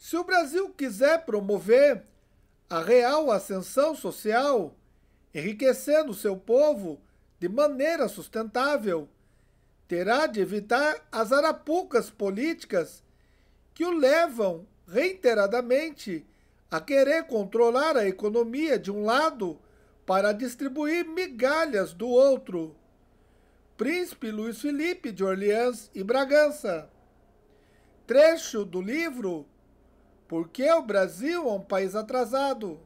Se o Brasil quiser promover a real ascensão social, enriquecendo seu povo de maneira sustentável, terá de evitar as arapucas políticas que o levam reiteradamente a querer controlar a economia de um lado para distribuir migalhas do outro. Príncipe Luiz Felipe de Orleans e Bragança. Trecho do livro porque o Brasil é um país atrasado?